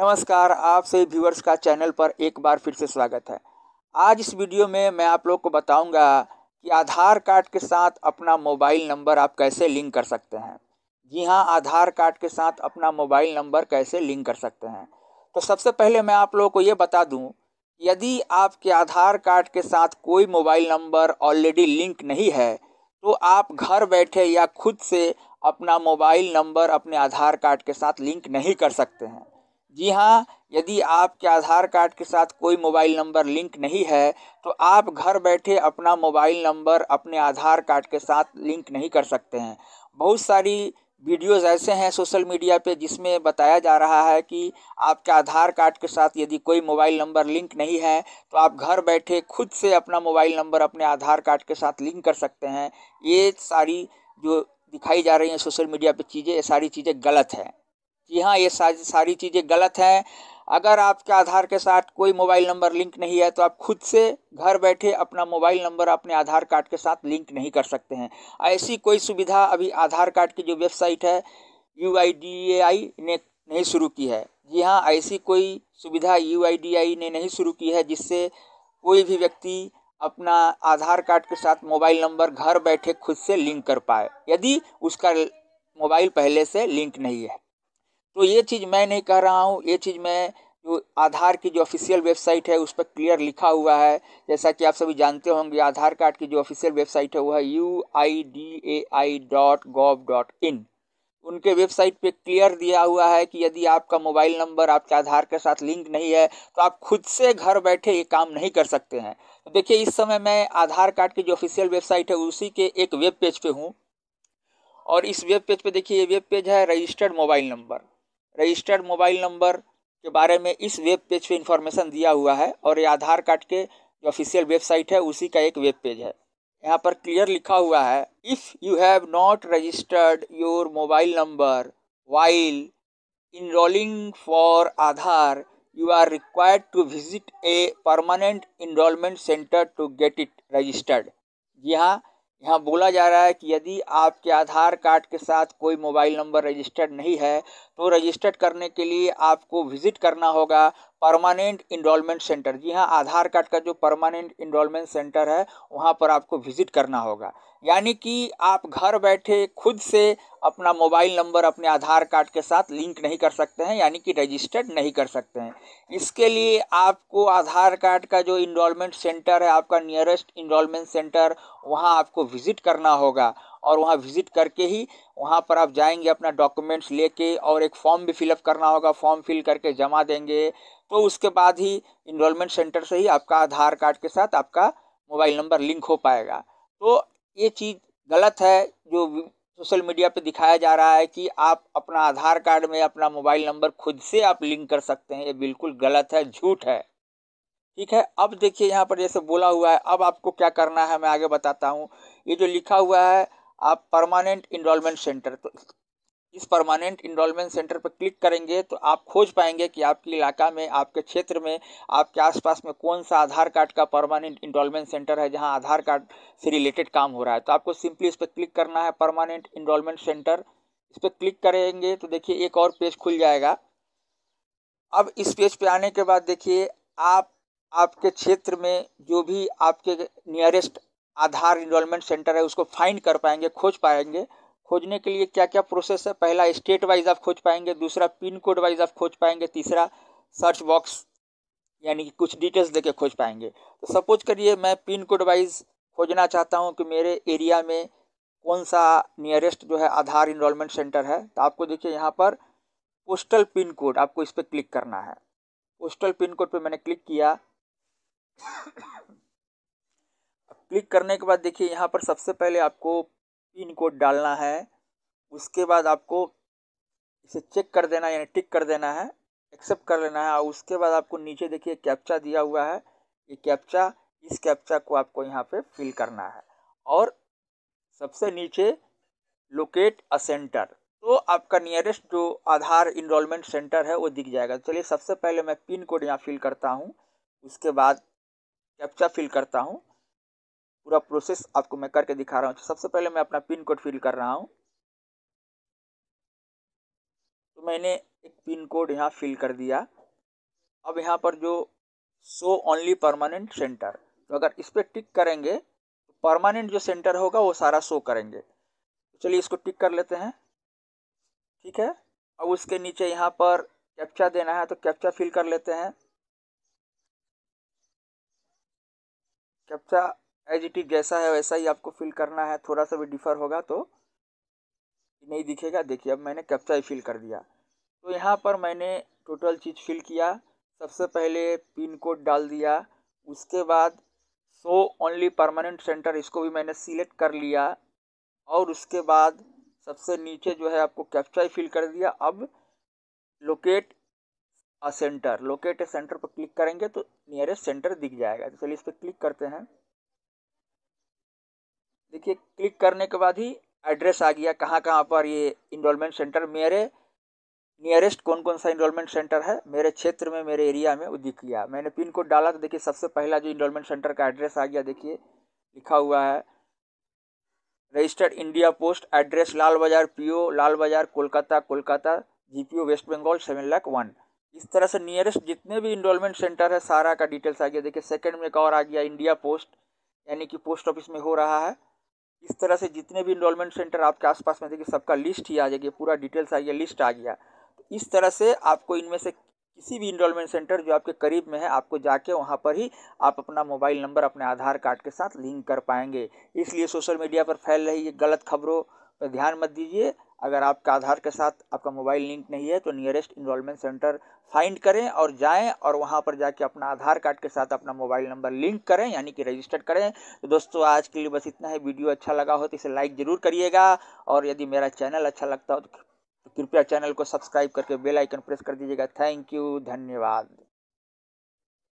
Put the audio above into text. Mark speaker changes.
Speaker 1: नमस्कार आप सभी व्यूअर्स का चैनल पर एक बार फिर से स्वागत है आज इस वीडियो में मैं आप लोग को बताऊंगा कि आधार कार्ड के साथ अपना मोबाइल नंबर आप कैसे लिंक कर सकते हैं जी हाँ आधार कार्ड के साथ अपना मोबाइल नंबर कैसे लिंक कर सकते हैं तो सबसे पहले मैं आप लोगों को ये बता दूँ यदि आपके आधार कार्ड के साथ कोई मोबाइल नंबर ऑलरेडी लिंक नहीं है तो आप घर बैठे या खुद से अपना मोबाइल नंबर अपने आधार कार्ड के साथ लिंक नहीं कर सकते हैं जी हाँ यदि आपके आधार कार्ड के साथ कोई मोबाइल नंबर लिंक नहीं है तो आप घर बैठे अपना मोबाइल नंबर अपने आधार कार्ड के साथ लिंक नहीं कर सकते हैं बहुत सारी वीडियोज़ ऐसे हैं सोशल मीडिया पे जिसमें बताया जा रहा है कि आपके आधार कार्ड के साथ यदि कोई मोबाइल नंबर लिंक नहीं है तो आप घर बैठे खुद से अपना मोबाइल नंबर अपने आधार कार्ड के साथ लिंक कर सकते हैं ये सारी जो दिखाई जा रही हैं सोशल मीडिया पे चीज़ें ये सारी चीज़ें गलत हैं जी हाँ ये सारी चीज़ें गलत हैं अगर आपके आधार के साथ कोई मोबाइल नंबर लिंक नहीं है तो आप खुद से घर बैठे अपना मोबाइल नंबर अपने आधार कार्ड के साथ लिंक नहीं कर सकते हैं ऐसी कोई सुविधा अभी आधार कार्ड की जो वेबसाइट है यू ने नहीं शुरू की है जी हाँ ऐसी कोई सुविधा यू ने नहीं शुरू की है जिससे कोई भी व्यक्ति अपना आधार कार्ड के साथ मोबाइल नंबर घर बैठे खुद से लिंक कर पाए यदि उसका मोबाइल पहले से लिंक नहीं है तो ये चीज़ मैं नहीं कह रहा हूँ ये चीज़ मैं जो आधार की जो ऑफिशियल वेबसाइट है उस पर क्लियर लिखा हुआ है जैसा कि आप सभी जानते होंगे आधार कार्ड की जो ऑफिशियल वेबसाइट है वो है U I D A I dot gov dot in उनके वेबसाइट पे क्लियर दिया हुआ है कि यदि आपका मोबाइल नंबर आपके आधार के साथ लिंक नहीं है तो आप खुद से घर बैठे ये काम नहीं कर सकते हैं तो देखिए इस समय मैं आधार कार्ड की जो ऑफिशियल वेबसाइट है उसी के एक वेब पेज पे हूँ और इस वेब पेज पे देखिए ये वेब पेज है registered mobile number registered mobile number के बारे में इस वेब पेज पे इंफॉर्मेशन दिया हुआ है और ये आधार कार्ड के जो ऑफिशियल वेबसाइट है उसी का एक वेब पेज है यहाँ पर क्लियर लिखा हुआ है if you have not registered your mobile number while enrolling for Aadhaar you are required to visit a permanent enrolment centre to get it registered जी हाँ यहाँ बोला जा रहा है कि यदि आपके आधार कार्ड के साथ कोई मोबाइल नंबर रजिस्टर्ड नहीं है तो रजिस्टर्ड करने के लिए आपको विज़िट करना होगा परमानेंट इनरोलमेंट सेंटर जी हाँ आधार कार्ड का जो परमानेंट इनरोलमेंट सेंटर है वहाँ पर आपको विजिट करना होगा यानी कि आप घर बैठे खुद से अपना मोबाइल नंबर अपने आधार कार्ड के साथ लिंक नहीं कर सकते हैं यानी कि रजिस्टर्ड नहीं कर सकते हैं इसके लिए आपको आधार कार्ड का जो इनरोलमेंट सेंटर है आपका नियरेस्ट इनरोलमेंट सेंटर वहाँ आपको विज़िट करना होगा और वहाँ विज़िट करके ही वहाँ पर आप जाएंगे अपना डॉक्यूमेंट्स लेके और एक फॉर्म भी फिलअप करना होगा फॉर्म फिल करके जमा देंगे तो उसके बाद ही इनरोलमेंट सेंटर से ही आपका आधार कार्ड के साथ आपका मोबाइल नंबर लिंक हो पाएगा तो ये चीज़ गलत है जो सोशल मीडिया पे दिखाया जा रहा है कि आप अपना आधार कार्ड में अपना मोबाइल नंबर खुद से आप लिंक कर सकते हैं ये बिल्कुल गलत है झूठ है ठीक है अब देखिए यहाँ पर जैसे बोला हुआ है अब आपको क्या करना है मैं आगे बताता हूँ ये जो लिखा हुआ है आप परमानेंट इनरोलमेंट सेंटर तो इस परमानेंट इनरोलमेंट सेंटर पर क्लिक करेंगे तो आप खोज पाएंगे कि आपके इलाका में आपके क्षेत्र में आपके आसपास में कौन सा आधार कार्ड का परमानेंट इनरोलमेंट सेंटर है जहां आधार कार्ड से रिलेटेड काम हो रहा है तो आपको सिंपली इस पर क्लिक करना है परमानेंट इनरोलमेंट सेंटर इस पर क्लिक करेंगे तो देखिए एक और पेज खुल जाएगा अब इस पेज पर आने के बाद देखिए आप आपके क्षेत्र में जो भी आपके नियरेस्ट आधार इनरोलमेंट सेंटर है उसको फाइंड कर पाएंगे खोज पाएंगे खोजने के लिए क्या क्या प्रोसेस है पहला स्टेट वाइज आप खोज पाएंगे दूसरा पिन कोड वाइज आप खोज पाएंगे तीसरा सर्च बॉक्स यानी कि कुछ डिटेल्स देके खोज पाएंगे तो सपोज करिए मैं पिन कोड वाइज खोजना चाहता हूँ कि मेरे एरिया में कौन सा नियरेस्ट जो है आधार इनरोलमेंट सेंटर है तो आपको देखिए यहाँ पर पोस्टल पिन कोड आपको इस पर क्लिक करना है पोस्टल पिन कोड पर मैंने क्लिक किया क्लिक करने के बाद देखिए यहाँ पर सबसे पहले आपको पिन कोड डालना है उसके बाद आपको इसे चेक कर देना यानी टिक कर देना है एक्सेप्ट कर लेना है और उसके बाद आपको नीचे देखिए कैप्चा दिया हुआ है ये कैप्चा इस कैप्चा को आपको यहाँ पे फिल करना है और सबसे नीचे लोकेट अ सेंटर तो आपका नियरेस्ट जो आधार इनरोलमेंट सेंटर है वो दिख जाएगा तो चलिए सबसे पहले मैं पिन कोड यहाँ फिल करता हूँ उसके बाद कैप्चा फिल करता हूँ पूरा प्रोसेस आपको मैं करके दिखा रहा हूँ तो सबसे पहले मैं अपना पिन कोड फिल कर रहा हूँ तो मैंने एक पिन कोड यहाँ फिल कर दिया अब यहाँ पर जो सो ओनली परमानेंट सेंटर तो अगर इस पर टिक करेंगे तो परमानेंट जो सेंटर होगा वो सारा शो करेंगे तो चलिए इसको टिक कर लेते हैं ठीक है अब उसके नीचे यहाँ पर कैप्चा देना है तो कैप्चा फिल कर लेते हैं कैप्चा एज इट इज जैसा है वैसा ही आपको फिल करना है थोड़ा सा भी डिफर होगा तो नहीं दिखेगा देखिए अब मैंने कैप्चा ही फिल कर दिया तो यहाँ पर मैंने टोटल चीज़ फिल किया सबसे पहले पिन कोड डाल दिया उसके बाद सो ओनली परमानेंट सेंटर इसको भी मैंने सिलेक्ट कर लिया और उसके बाद सबसे नीचे जो है आपको कैप्चा ही फिल कर दिया अब locate a centre locate centre पर क्लिक करेंगे तो नियरेस्ट सेंटर दिख जाएगा तो चलिए इस पर क्लिक करते हैं देखिए क्लिक करने के बाद ही एड्रेस आ गया कहाँ कहाँ पर ये इनरोलमेंट सेंटर मेरे नियरेस्ट कौन कौन सा इनरोलमेंट सेंटर है मेरे क्षेत्र में मेरे एरिया में वो दिख गया मैंने पिन कोड डाला तो देखिए सबसे पहला जो इनरोलमेंट सेंटर का एड्रेस आ गया देखिए लिखा हुआ है registered India Post address Lal Bazar P Lal Bazar Kolkata Kolkata G West Bengal seven lakh one इस तरह से नियरेस्ट जितने भी इनरोलमेंट सेंटर है सारा का डिटेल्स आ गया देखिए सेकंड में एक और आ गया इंडिया पोस्ट यानी कि पोस्ट ऑफिस में हो रहा है इस तरह से जितने भी इनरोलमेंट सेंटर आपके आसपास में देखिए सबका लिस्ट ही आ जाएगी पूरा डिटेल्स आ गया लिस्ट आ गया तो इस तरह से आपको इनमें से किसी भी इनरोलमेंट सेंटर जो आपके करीब में है आपको जाके वहाँ पर ही आप अपना मोबाइल नंबर अपने आधार कार्ड के साथ लिंक कर पाएंगे इसलिए सोशल मीडिया पर फैल रही है गलत खबरों तो ध्यान मत दीजिए अगर आपका आधार के साथ आपका मोबाइल लिंक नहीं है तो नियरेस्ट इन्वॉलमेंट सेंटर फाइंड करें और जाएं और वहां पर जाके अपना आधार कार्ड के साथ अपना मोबाइल नंबर लिंक करें यानी कि रजिस्टर करें तो दोस्तों आज के लिए बस इतना है वीडियो अच्छा लगा हो तो इसे लाइक ज़रूर करिएगा और यदि मेरा चैनल अच्छा लगता हो तो कृपया चैनल को सब्सक्राइब करके बेलाइकन प्रेस कर दीजिएगा थैंक यू धन्यवाद